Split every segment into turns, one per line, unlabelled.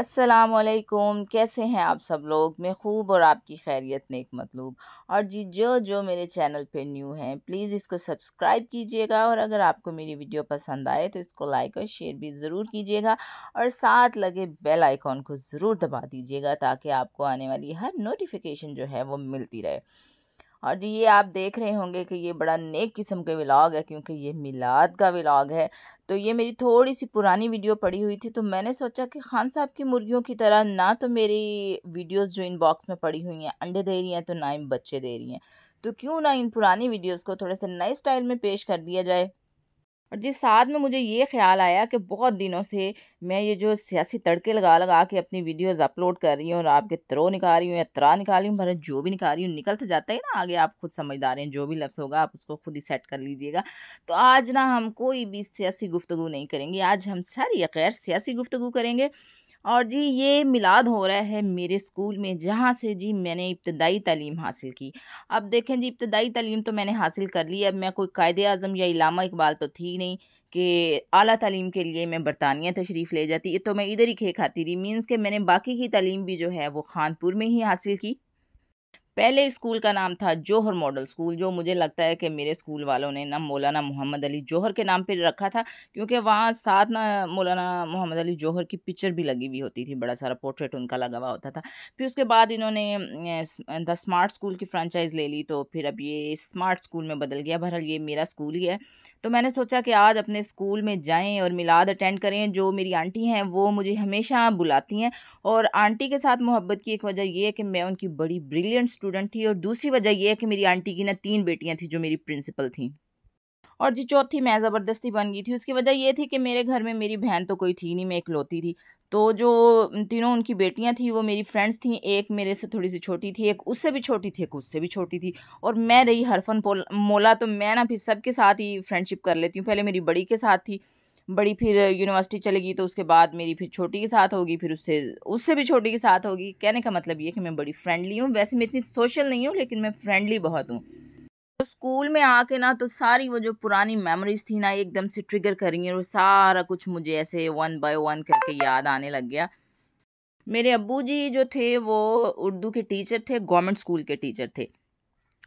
असलकुम कैसे हैं आप सब लोग मैं खूब और आपकी खैरियत नेक मतलूब और जी जो जो मेरे चैनल पे न्यू हैं प्लीज़ इसको सब्सक्राइब कीजिएगा और अगर आपको मेरी वीडियो पसंद आए तो इसको लाइक और शेयर भी ज़रूर कीजिएगा और साथ लगे बेल आइकॉन को ज़रूर दबा दीजिएगा ताकि आपको आने वाली हर नोटिफिकेशन जो है वो मिलती रहे और जी ये आप देख रहे होंगे कि ये बड़ा नेक किस्म के व्लाग है क्योंकि ये मिलाद का व्लाग है तो ये मेरी थोड़ी सी पुरानी वीडियो पड़ी हुई थी तो मैंने सोचा कि खान साहब की मुर्गियों की तरह ना तो मेरी वीडियोस जो इनबॉक्स में पड़ी हुई हैं अंडे दे रही हैं तो ना ही बच्चे दे रही हैं तो क्यों ना इन पुरानी वीडियोस को थोड़े से नए स्टाइल में पेश कर दिया जाए और जिस साथ में मुझे ये ख्याल आया कि बहुत दिनों से मैं ये जो सियासी तड़के लगा लगा के अपनी वीडियोस अपलोड कर रही हूँ और आपके त्रो निकाल रही हूँ या त्रा निकाल रही हूँ भारत जो भी निकाल रही हूँ निकल तो जाता है ना आगे आप खुद समझदार हैं जो भी लफ्ज़ होगा आप उसको खुद ही सेट कर लीजिएगा तो आज ना हम कोई भी सियासी गुफ्तु नहीं करेंगे आज हम सारी खैर सियासी गुफ्तु करेंगे और जी ये मिलाद हो रहा है मेरे स्कूल में जहाँ से जी मैंने इब्तदाई तलीम हासिल की अब देखें जी इब्तदाई तलीम तो मैंने हासिल कर ली अब मैं कोई कायद अज़म या इलामा इकबाल तो थी नहीं कि अली तलीम के लिए मैं बरतानिया तशरीफ़ ले जाती तो मैं इधर ही खे खाती रही मीन्स कि मैंने बाकी की तलीम भी जो है वो खानपुर में ही हासिल की पहले स्कूल का नाम था जौहर मॉडल स्कूल जो मुझे लगता है कि मेरे स्कूल वालों ने ना मौलाना मोहम्मद अली जौहर के नाम पर रखा था क्योंकि वहाँ साथ ना मौलाना मोहम्मद अली जौहर की पिक्चर भी लगी हुई होती थी बड़ा सारा पोर्ट्रेट उनका लगा हुआ होता था फिर उसके बाद इन्होंने द स्मार्ट स्कूल की फ्रेंचाइज ले ली तो फिर अब ये स्मार्ट स्कूल में बदल गया बहरहाल ये मेरा स्कूल ही है तो मैंने सोचा कि आज अपने स्कूल में जाएँ और मिलाद अटेंड करें जो मेरी आंटी हैं वो मुझे हमेशा बुलाती हैं और आंटी के साथ मोहब्बत की एक वजह यह है कि मैं उनकी बड़ी ब्रिलियंट स्टूडेंट थी और दूसरी वजह यह है कि मेरी आंटी की ना तीन बेटियाँ थी जो मेरी प्रिंसिपल थी और जो चौथी मैं ज़बरदस्ती बन गई थी उसकी वजह ये थी कि मेरे घर में मेरी बहन तो कोई थी नहीं मैं इकलौती थी तो जो तीनों उनकी बेटियां थी वो मेरी फ्रेंड्स थी एक मेरे से थोड़ी सी छोटी थी एक उससे भी छोटी थी एक उससे भी छोटी थी और मैं रही हरफन मोला तो मैं ना फिर सबके साथ ही फ्रेंडशिप कर लेती हूँ पहले मेरी बड़ी के साथ थी बड़ी फिर यूनिवर्सिटी चलेगी तो उसके बाद मेरी फिर छोटी के साथ होगी फिर उससे उससे भी छोटी के साथ होगी कहने का मतलब ये कि मैं बड़ी फ्रेंडली हूँ वैसे मैं इतनी सोशल नहीं हूँ लेकिन मैं फ्रेंडली बहुत हूँ तो स्कूल में आके ना तो सारी वो जो पुरानी मेमोरीज थी ना एकदम से ट्रिगर है और सारा कुछ मुझे ऐसे वन बाय वन करके याद आने लग गया मेरे अबू जी जो थे वो उर्दू के टीचर थे गवर्नमेंट स्कूल के टीचर थे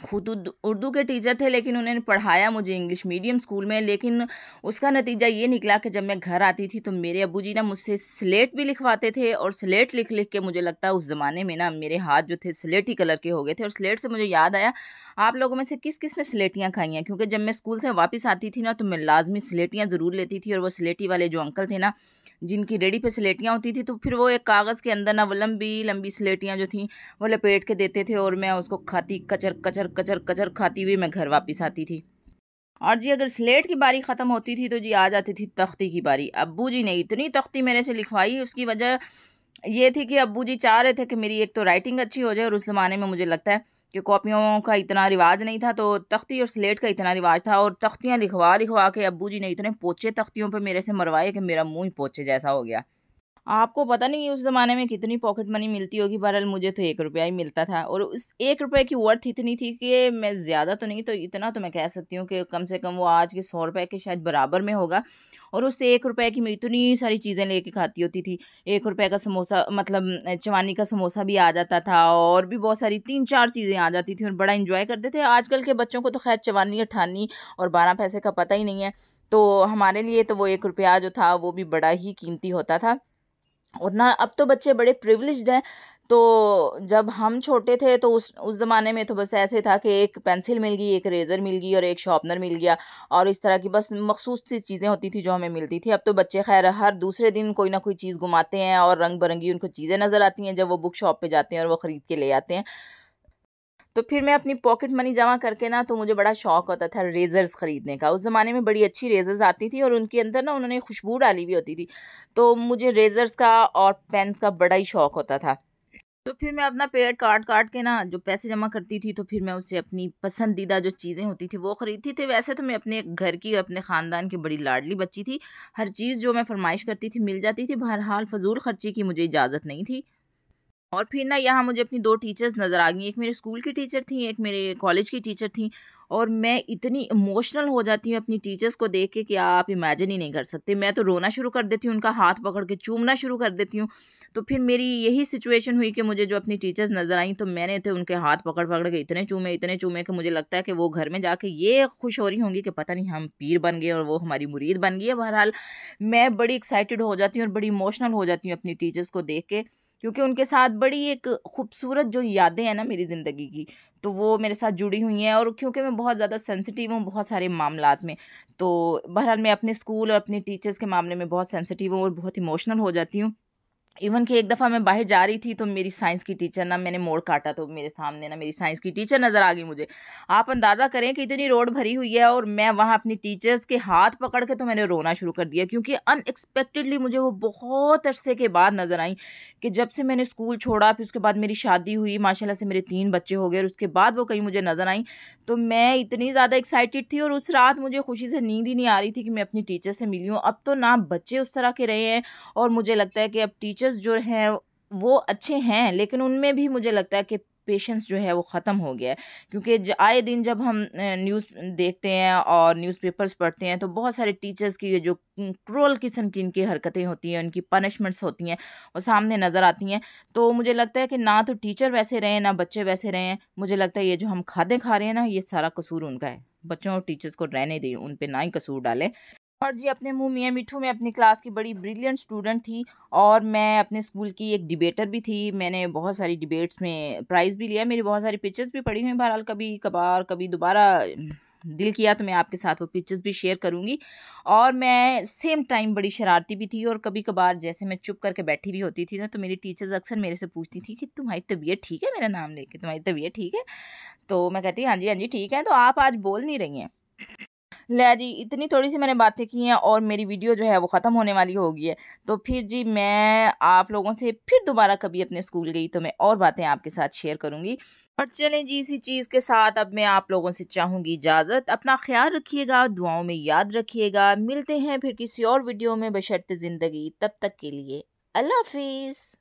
खुद उर्दू के टीचर थे लेकिन उन्होंने पढ़ाया मुझे इंग्लिश मीडियम स्कूल में लेकिन उसका नतीजा ये निकला कि जब मैं घर आती थी तो मेरे अबू जी ना मुझसे स्लेट भी लिखवाते थे और स्लेट लिख लिख के मुझे लगता है उस ज़माने में ना मेरे हाथ जो थे स्लेटी कलर के हो गए थे और स्लेट से मुझे याद आया आप लोगों में से किस किस ने स्लेटियाँ खाई हैं क्योंकि जब मैं स्कूल से वापस आती थी ना तो मैं लाजमी स्लेटियाँ ज़रूर लेती थी और वो स्लेटी वाले जो अंकल थे ना जिनकी रेडी पे स्लेटियाँ होती थी तो फिर वो एक कागज़ के अंदर ना वो लंबी लंबी स्लेटियाँ जो थी वो लपेट के देते थे और मैं उसको खाती कचर कचर कचर कचर खाती हुई मैं घर वापस आती थी और जी अगर स्लेट की बारी ख़त्म होती थी तो जी आ जाती थी तख्ती की बारी अबू जी ने इतनी तख्ती मेरे से लिखवाई उसकी वजह ये थी कि अबू जी चाह रहे थे कि मेरी एक तो राइटिंग अच्छी हो जाए और उस ज़माने में मुझे लगता है कि कॉपियों का इतना रिवाज नहीं था तो तख्ती और स्लेट का इतना रिवाज था और तख्तियाँ लिखवा लिखवा के अबू जी ने इतने पोचे तख्तियों पर मेरे से मरवाए कि मेरा मुँह ही पोचे जैसा हो गया आपको पता नहीं उस ज़माने में कितनी पॉकेट मनी मिलती होगी बहरहाल मुझे तो एक रुपया ही मिलता था और उस एक रुपये की वर्थ इतनी थी कि मैं ज़्यादा तो नहीं तो इतना तो मैं कह सकती हूँ कि कम से कम वो आज के सौ रुपये के शायद बराबर में होगा और उससे एक रुपये की मैं इतनी सारी चीज़ें लेके खाती होती थी एक रुपये का समोसा मतलब चवानी का समोसा भी आ जाता था और भी बहुत सारी तीन चार चीज़ें आ जाती थी और बड़ा इन्जॉय करते थे आजकल के बच्चों को तो खैर चवानी अठानी और बारह पैसे का पता ही नहीं है तो हमारे लिए तो वो एक रुपया जो था वो भी बड़ा ही कीमती होता था और ना अब तो बच्चे बड़े प्रिवलिज हैं तो जब हम छोटे थे तो उस उस ज़माने में तो बस ऐसे था कि एक पेंसिल मिल गई एक रेज़र मिल गई और एक शॉपनर मिल गया और इस तरह की बस मखसूस सी चीज़ें होती थी जो हमें मिलती थी अब तो बच्चे खैर हर दूसरे दिन कोई ना कोई चीज़ घुमाते हैं और रंग बिरंगी उनको चीज़ें नज़र आती हैं जब वो बुक शॉप पर जाते हैं और वो ख़रीद के ले आते हैं तो फिर मैं अपनी पॉकेट मनी जमा करके ना तो मुझे बड़ा शौक होता था रेज़र्स ख़रीदने का उस ज़माने में बड़ी अच्छी रेज़र्स आती थी और उनके अंदर ना उन्होंने खुशबू डाली हुई होती थी तो मुझे रेज़र्स का और पेन्स का बड़ा ही शौक होता था तो फिर मैं अपना पेड काट काट के ना जो पैसे जमा करती थी तो फिर मैं उसे अपनी पसंदीदा जो चीज़ें होती थी वो ख़रीदती थी वैसे तो मैं अपने घर की अपने ख़ानदान की बड़ी लाडली बच्ची थी हर चीज़ जो मैं फरमाइश करती थी मिल जाती थी बहरहाल फजूल खर्ची की मुझे इजाज़त नहीं थी और फिर ना यहाँ मुझे अपनी दो टीचर्स नज़र आ गई एक मेरे स्कूल की टीचर थी एक मेरे कॉलेज की टीचर थी और मैं इतनी इमोशनल हो जाती हूँ अपनी टीचर्स को देख के कि आप इमेजिन ही नहीं कर सकते मैं तो रोना शुरू कर देती हूँ उनका हाथ पकड़ के चूमना शुरू कर देती हूँ तो फिर मेरी यही सिचुएशन हुई कि मुझे जो अपनी टीचर्स नज़र आई तो मैंने तो उनके हाथ पकड़ पकड़ के इतने चूमे इतने चूमे कि मुझे लगता है कि वो घर में जाके ये खुश हो रही होंगी कि पता नहीं हम पीर बन गए और वो हमारी मुरीद बन गई है बहरहाल मैं बड़ी एक्साइटेड हो जाती हूँ और बड़ी इमोशनल हो जाती हूँ अपनी टीचर्स को देख के क्योंकि उनके साथ बड़ी एक खूबसूरत जो यादें हैं ना मेरी ज़िंदगी की तो वो मेरे साथ जुड़ी हुई हैं और क्योंकि मैं बहुत ज़्यादा सेंसिटिव हूँ बहुत सारे मामलात में तो बहरहाल मैं अपने स्कूल और अपने टीचर्स के मामले में बहुत सेंसिटिव हूँ और बहुत इमोशनल हो जाती हूँ इवन कि एक दफ़ा मैं बाहर जा रही थी तो मेरी साइंस की टीचर ना मैंने मोड़ काटा तो मेरे सामने ना मेरी साइंस की टीचर नज़र आ गई मुझे आप अंदाज़ा करें कि इतनी रोड भरी हुई है और मैं वहाँ अपनी टीचर्स के हाथ पकड़ के तो मैंने रोना शुरू कर दिया क्योंकि अनएक्सपेक्टेडली मुझे वो बहुत अरसे के बाद नज़र आई कि जब से मैंने स्कूल छोड़ा फिर उसके बाद मेरी शादी हुई माशाला से मेरे तीन बच्चे हो गए और उसके बाद वो कहीं मुझे नज़र आई तो मैं इतनी ज़्यादा एक्साइटेड थी और उस रात मुझे खुशी से नींद ही नहीं आ रही थी कि मैं अपनी टीचर से मिली हूँ अब तो ना बच्चे उस तरह के रहे हैं और मुझे लगता है कि अब टीचर टीचर्स जो हैं वो अच्छे हैं लेकिन उनमें भी मुझे लगता है कि पेशेंस जो है वो ख़त्म हो गया है क्योंकि आए दिन जब हम न्यूज़ देखते हैं और न्यूज़पेपर्स पढ़ते हैं तो बहुत सारे टीचर्स की जो क्रोल किस्म की इनकी हरकतें होती हैं उनकी पनिशमेंट्स होती हैं वो सामने नज़र आती हैं तो मुझे लगता है कि ना तो टीचर वैसे रहें ना बच्चे वैसे रहें मुझे लगता है ये जो हम खादे खा रहे हैं ना ये सारा कसूर उनका है बच्चों और टीचर्स को रहने दें उन पर ना ही कसूर डालें और जी अपने मुँह मियाँ मिठू में अपनी क्लास की बड़ी ब्रिलियंट स्टूडेंट थी और मैं अपने स्कूल की एक डिबेटर भी थी मैंने बहुत सारी डिबेट्स में प्राइज़ भी लिया मेरी बहुत सारी पिक्चर्स भी पड़ी हुई बहरहाल कभी कभार कभी दोबारा दिल किया तो मैं आपके साथ वो पिक्चर्स भी शेयर करूँगी और मैं सेम टाइम बड़ी शरारती भी थी और कभी कभार जैसे मैं चुप करके बैठी भी होती थी ना तो मेरी टीचर्स अक्सर मेरे से पूछती थी कि तुम्हारी तबीयत ठीक है मेरा नाम लेके तुम्हारी तबीयत ठीक है तो मैं कहती हाँ जी हाँ जी ठीक है तो आप आज बोल नहीं रही हैं ले जी इतनी थोड़ी सी मैंने बातें की हैं और मेरी वीडियो जो है वो ख़त्म होने वाली होगी है तो फिर जी मैं आप लोगों से फिर दोबारा कभी अपने स्कूल गई तो मैं और बातें आपके साथ शेयर करूँगी और चलें जी इसी चीज़ के साथ अब मैं आप लोगों से चाहूँगी इजाज़त अपना ख्याल रखिएगा दुआओं में याद रखिएगा मिलते हैं फिर किसी और वीडियो में बशर्त ज़िंदगी तब तक के लिए अल्लाह हाफिज़